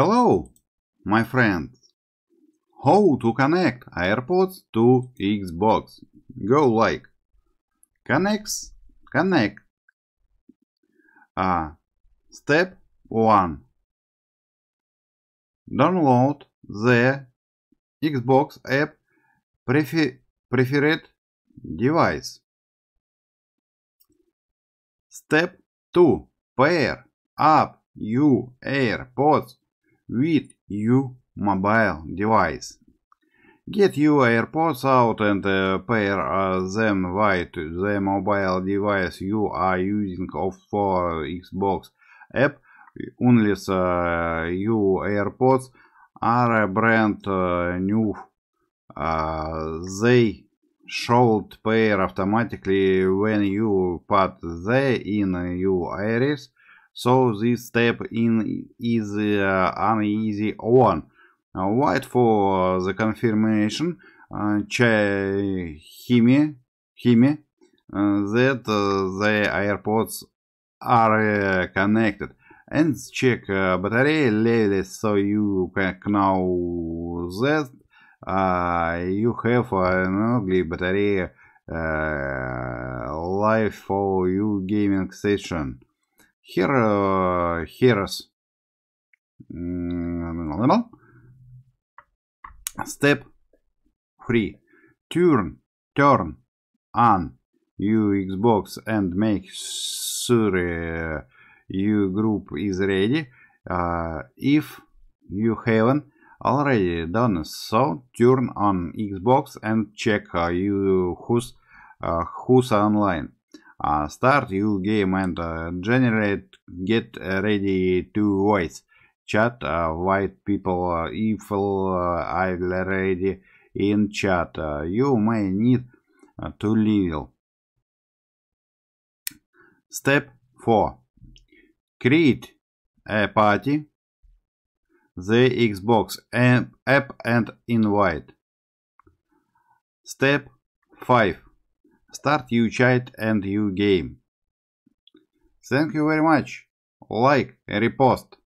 Hello, my friend. How to connect AirPods to Xbox? Go like. Connects, connect. Uh, step 1. Download the Xbox app prefer preferred device. Step 2. Pair up your AirPods with your mobile device. Get your AirPods out and uh, pair uh, them with the mobile device you are using of for Xbox app unless uh, your AirPods are brand uh, new. Uh, they should pair automatically when you put them in your iris so this step in is uh, easy one. Now wait for the confirmation uh, Hime, Hime uh, that uh, the airports are uh, connected and check uh, battery level so you can know that uh, you have an ugly battery uh, life for your gaming session. Here, uh, here's mm, Step 3. Turn, turn on your Xbox and make sure uh, your group is ready. Uh, if you haven't already done so, turn on Xbox and check uh, you who's, uh, who's online uh, start your game and uh, generate get ready to voice chat uh, white people uh, evil uh, I already in chat uh, you may need to level step 4 create a party the Xbox app and invite step 5 Start you chat and you game. Thank you very much. Like and repost.